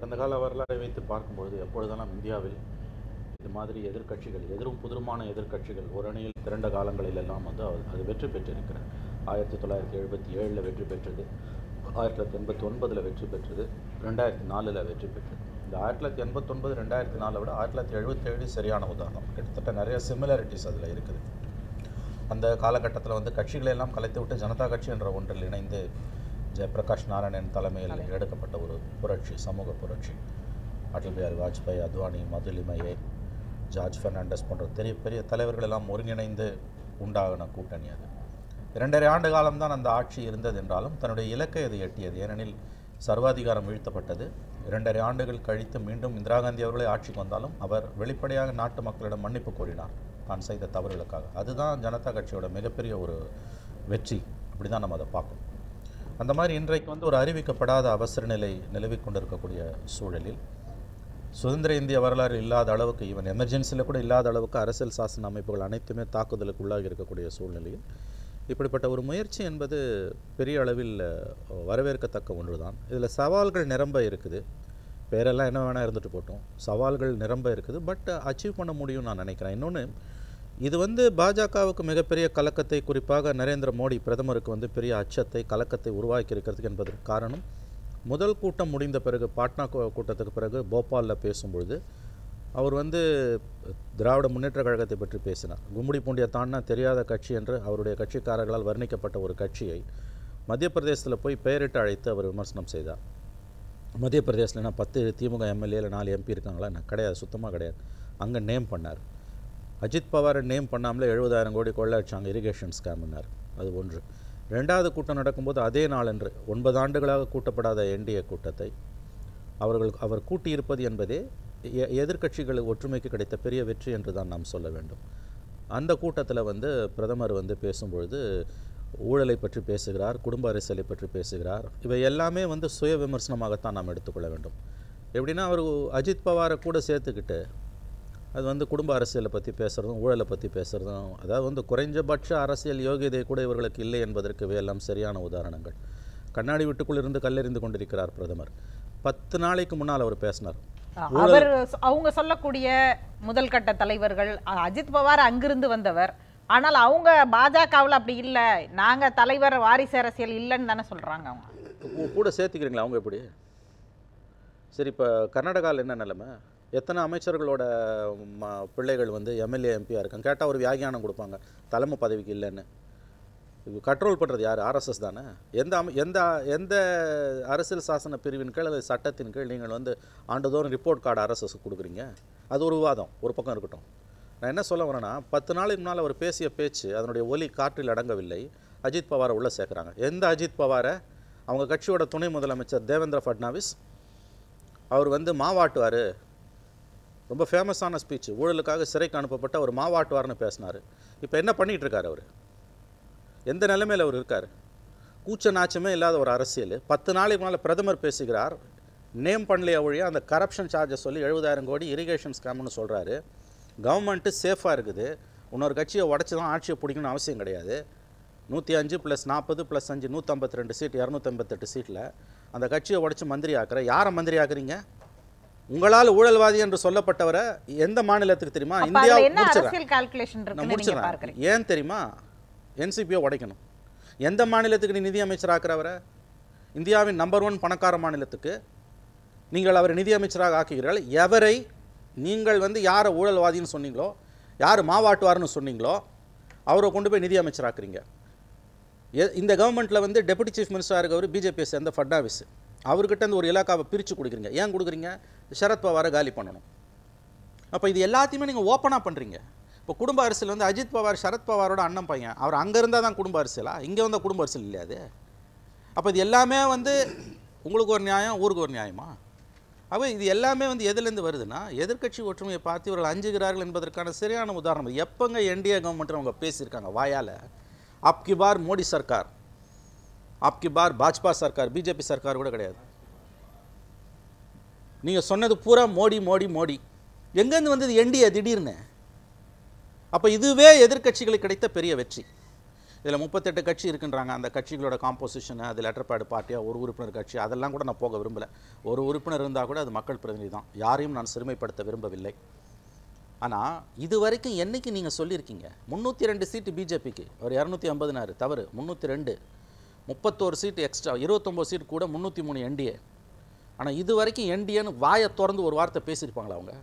கடந்த கால வரலாறை வைத்து பார்க்கும்பொழுது எப்பொழுதெல்லாம் இந்தியாவில் இது மாதிரி எதிர்க்கட்சிகள் எதிரும் புதிருமான எதிர்க்கட்சிகள் ஒரு அணியில் திரண்ட காலங்களிலெல்லாம் வந்து அது அது வெற்றி பெற்றிருக்கிறது ஆயிரத்தி தொள்ளாயிரத்தி எழுபத்தி ஏழில் வெற்றி பெற்றது ஆயிரத்தி தொள்ளாயிரத்தி எண்பத்தி ஒன்பதில் வெற்றி பெற்றது ரெண்டாயிரத்தி நாலில் வெற்றி பெற்றது இந்த ஆயிரத்தி தொள்ளாயிரத்தி எண்பத்தொன்பது ரெண்டாயிரத்தி நாலை விட ஆயிரத்தி தொள்ளாயிரத்தி ஏழு சரியான உதாரணம் கிட்டத்தட்ட நிறைய சிமிலாரிட்டிஸ் அதில் இருக்குது அந்த காலகட்டத்தில் வந்து கட்சிகளை எல்லாம் கலைத்து விட்டு ஜனதா கட்சி என்ற ஒன்றில் இணைந்து ஜெயபிரகாஷ் நாராயணன் தலைமையில் எடுக்கப்பட்ட ஒரு புரட்சி சமூக புரட்சி அடல் பிஹாரி வாஜ்பாய் அத்வானி மதுலிமையே ஜார்ஜ் ஃபெர்னாண்டஸ் போன்ற பெரிய பெரிய தலைவர்கள் எல்லாம் ஒருங்கிணைந்து உண்டாகின கூட்டணி அது இரண்டரை ஆண்டு காலம்தான் அந்த ஆட்சி இருந்தது என்றாலும் தன்னுடைய இலக்கை அது எட்டியது ஏனெனில் சர்வாதிகாரம் வீழ்த்தப்பட்டது இரண்டரை ஆண்டுகள் கழித்து மீண்டும் இந்திரா காந்தி அவர்களை ஆட்சிக்கு வந்தாலும் அவர் வெளிப்படையாக நாட்டு மக்களிடம் மன்னிப்பு கோரினார் தான் செய்த தவறுகளுக்காக அதுதான் ஜனதா கட்சியோட மிகப்பெரிய ஒரு வெற்றி அப்படி தான் நம்ம அதை பார்க்கணும் அந்த மாதிரி இன்றைக்கு வந்து ஒரு அறிவிக்கப்படாத அவசர நிலை நிலவி கொண்டிருக்கக்கூடிய சூழலில் சுதந்திர இந்திய வரலாறு இல்லாத அளவுக்கு ஈவன் எமர்ஜென்சியில் கூட இல்லாத அளவுக்கு அரசியல் சாசன அமைப்புகள் அனைத்துமே தாக்குதலுக்கு உள்ளாகி இருக்கக்கூடிய சூழ்நிலையில் இப்படிப்பட்ட ஒரு முயற்சி என்பது பெரிய அளவில் வரவேற்கத்தக்க ஒன்று தான் இதில் சவால்கள் நிரம்ப இருக்குது பேரெல்லாம் என்ன வேணால் இருந்துட்டு போட்டோம் சவால்கள் நிரம்ப இருக்குது பட் அச்சீவ் பண்ண முடியும்னு நான் நினைக்கிறேன் இன்னொன்று இது வந்து பாஜகவுக்கு மிகப்பெரிய கலக்கத்தை குறிப்பாக நரேந்திர மோடி பிரதமருக்கு வந்து பெரிய அச்சத்தை கலக்கத்தை உருவாக்கி இருக்கிறதுக்கு என்பதற்கு காரணம் முதல் கூட்டம் முடிந்த பிறகு பாட்னா கூட்டத்துக்கு பிறகு போபாலில் பேசும்பொழுது அவர் வந்து திராவிட முன்னேற்ற கழகத்தை பற்றி பேசினார் கும்முடி பூண்டிய தான்னா தெரியாத கட்சி என்று அவருடைய கட்சிக்காரர்களால் வர்ணிக்கப்பட்ட ஒரு கட்சியை மத்திய பிரதேசத்தில் போய் பெயரிட்டு அழைத்து அவர் விமர்சனம் செய்தார் மத்திய பிரதேசில் என்ன பத்து திமுக எம்எல்ஏல நாலு எம்பி இருக்காங்களா நான் கிடையாது சுத்தமாக கிடையாது அங்கே நேம் பண்ணார் அஜித் பவாரை நேம் பண்ணாமலே எழுபதாயிரம் கோடி கொள்ள இரிகேஷன் ஸ்கேம்னார் அது ஒன்று ரெண்டாவது கூட்டம் நடக்கும்போது அதே நாளன்று ஒன்பது ஆண்டுகளாக கூட்டப்படாத என்டிஏ கூட்டத்தை அவர்கள் அவர் கூட்டியிருப்பது என்பதே எதிர்கட்சிகள் ஒற்றுமைக்கு கிடைத்த பெரிய வெற்றி என்று தான் நாம் சொல்ல வேண்டும் அந்த கூட்டத்தில் வந்து பிரதமர் வந்து பேசும்பொழுது ஊழலை பற்றி பேசுகிறார் குடும்ப அரசியலை பற்றி பேசுகிறார் இவை எல்லாமே வந்து சுய விமர்சனமாகத்தான் நாம் எடுத்துக்கொள்ள வேண்டும் எப்படின்னா அவர் அஜித் பவாரை கூட சேர்த்துக்கிட்டு அது வந்து குடும்ப அரசியலை பற்றி பேசுகிறதும் ஊழலை பற்றி பேசுகிறதும் அதாவது வந்து குறைஞ்சபட்ச அரசியல் யோகியதை கூட இவர்களுக்கு இல்லை என்பதற்கு எல்லாம் சரியான உதாரணங்கள் கண்ணாடி வீட்டுக்குள் இருந்து கல்லெறிந்து கொண்டிருக்கிறார் பிரதமர் பத்து நாளைக்கு முன்னால் அவர் பேசினார் அவர் அவங்க சொல்லக்கூடிய முதல் கட்ட தலைவர்கள் அஜித் பவார் அங்கிருந்து வந்தவர் ஆனால் அவங்க பாஜகவில் அப்படி இல்லை நாங்கள் தலைவர் வாரிசு அரசியல் இல்லைன்னு தானே சொல்கிறாங்க அவங்க கூட சேர்த்துக்கிறீங்களா அவங்க எப்படி சரி இப்போ கர்நாடகாவில் என்ன நிலைமை எத்தனை அமைச்சர்களோட ம பிள்ளைகள் வந்து எம்எல்ஏ எம்பியாக இருக்காங்க கேட்டால் ஒரு வியாகியானம் கொடுப்பாங்க தலைமை பதவிக்கு இல்லைன்னு கண்ட்ரோல் பண்ணுறது யார் ஆர்எஸ்எஸ் தானே எந்த அமை எந்த எந்த அரசியல் சாசன பிரிவின் கீழ் அல்லது சட்டத்தின் கீழ் நீங்கள் வந்து ஆண்டுதோறும் ரிப்போர்ட் கார்டு ஆர்எஸ்எஸ் கொடுக்குறீங்க அது ஒரு விவாதம் ஒரு பக்கம் இருக்கட்டும் நான் என்ன சொல்ல வரேன்னா பத்து நாளைக்கு முன்னால் அவர் பேசிய பேச்சு அதனுடைய ஒலி காற்றில் அடங்கவில்லை அஜித் பவாரை உள்ளே சேர்க்குறாங்க எந்த அஜித் பவாரை அவங்க கட்சியோட துணை முதலமைச்சர் தேவேந்திர ஃபட்னாவிஸ் அவர் வந்து மாவாட்டுவார் ரொம்ப ஃபேமஸான ஸ்பீச் ஊழலுக்காக சிறைக்கு அனுப்பப்பட்ட ஒரு மாவாட்டுவார்னு பேசினார் இப்போ என்ன பண்ணிகிட்டு இருக்கார் அவர் எந்த நிலைமையில் அவர் இருக்கார் கூச்ச நாச்சமே இல்லாத ஒரு அரசியல் பத்து நாளைக்கு மேலே பிரதமர் பேசுகிறார் நேம் பண்ணலையே ஒழிய அந்த கரப்ஷன் சார்ஜஸ் சொல்லி எழுபதாயிரம் கோடி இரிகேஷன் ஸ்கேம்னு சொல்கிறாரு கவர்மெண்ட்டு சேஃபாக இருக்குது இன்னொரு கட்சியை உடச்சி தான் ஆட்சியை பிடிக்கணும்னு அவசியம் கிடையாது நூற்றி அஞ்சு ப்ளஸ் நாற்பது ப்ளஸ் அஞ்சு நூற்றம்பத்தி ரெண்டு சீட் இரநூத்தம்பத்தெட்டு சீட்டில் அந்த கட்சியை உடச்சி மந்திரி ஆக்குற யாரை மந்திரி ஆக்குறீங்க உங்களால் ஊழல்வாதி என்று சொல்லப்பட்டவரை எந்த மாநிலத்துக்கு தெரியுமா இந்தியா முடிச்சிடறேன் ஏன் தெரியுமா என்சிபியை உடைக்கணும் எந்த மாநிலத்துக்கு நீ நிதியமைச்சர் ஆக்குறவரை இந்தியாவின் நம்பர் ஒன் பணக்கார மாநிலத்துக்கு நீங்கள் அவரை நிதியமைச்சராக ஆக்குகிறீர்கள் எவரை நீங்கள் வந்து யாரை ஊழல்வாதின்னு சொன்னீங்களோ யார் மாவாட்டுவார்னு சொன்னீங்களோ அவரை கொண்டு போய் நிதியமைச்சராக்குறீங்க இந்த கவர்மெண்ட்டில் வந்து டெபுட்டி சீஃப் மினிஸ்டராக இருக்கவர் பிஜேபியை சேர்ந்த ஃபட்னாவிஸ் அவர்கிட்ட அந்த ஒரு இலாக்காவை பிரித்து கொடுக்குறீங்க ஏன் கொடுக்குறீங்க சரத்பவாரை காலி பண்ணணும் அப்போ இது எல்லாத்தையுமே நீங்கள் ஓப்பனாக பண்ணுறீங்க இப்போ குடும்ப அரசியல் வந்து அஜித் பவார் சரத்பவாரோட அண்ணன் பையன் அவர் அங்கே இருந்தால் தான் குடும்ப அரசியலா இங்கே வந்தால் குடும்ப அரசியல் இல்லையா அது அப்போ இது எல்லாமே வந்து உங்களுக்கு ஒரு நியாயம் ஊருக்கு ஒரு நியாயமா அப்போ இது எல்லாமே வந்து எதுலேருந்து வருதுன்னா எதிர்கட்சி ஒற்றுமையை பார்த்து இவர்கள் அஞ்சுகிறார்கள் என்பதற்கான சரியான உதாரணம் எப்போங்க என்டிஏ கவர்மெண்ட் அவங்க பேசியிருக்காங்க வாயால் அப்கிபார் மோடி சர்க்கார் ಅಪ್ಕಿ பார் பாஜ்பா ಸರ್ಕಾರ பிஜேபி சர்க்கார் கூட கிடையாது நீங்கள் சொன்னது பூரா மோடி மோடி மோடி எங்கேருந்து வந்தது என்டிஏ திடீர்னு அப்போ இதுவே எதிர்கட்சிகளுக்கு கிடைத்த பெரிய வெற்றி இதில் முப்பத்தெட்டு கட்சி இருக்குன்றாங்க அந்த கட்சிகளோட காம்போசிஷனு அது லெட்டர் பேடு பார்ட்டியாக ஒரு உறுப்பினர் கட்சி அதெல்லாம் கூட நான் போக விரும்பலை ஒரு உறுப்பினர் இருந்தால் கூட அது மக்கள் பிரதிநிதி தான் யாரையும் நான் சிறுமைப்படுத்த விரும்பவில்லை ஆனால் இது வரைக்கும் என்றைக்கு நீங்கள் சொல்லியிருக்கீங்க முந்நூற்றி ரெண்டு சீட்டு பிஜேபிக்கு ஒரு இரநூத்தி ஐம்பதுனாரு தவறு முந்நூற்றி ரெண்டு முப்பத்தோரு சீட்டு எக்ஸ்ட்ரா இருபத்தொம்போது சீட் கூட முந்நூற்றி மூணு என்டிஏ ஆனால் இது வரைக்கும் என்டிஏன்னு வாயை திறந்து ஒரு வார்த்தை பேசியிருப்பாங்களா அவங்க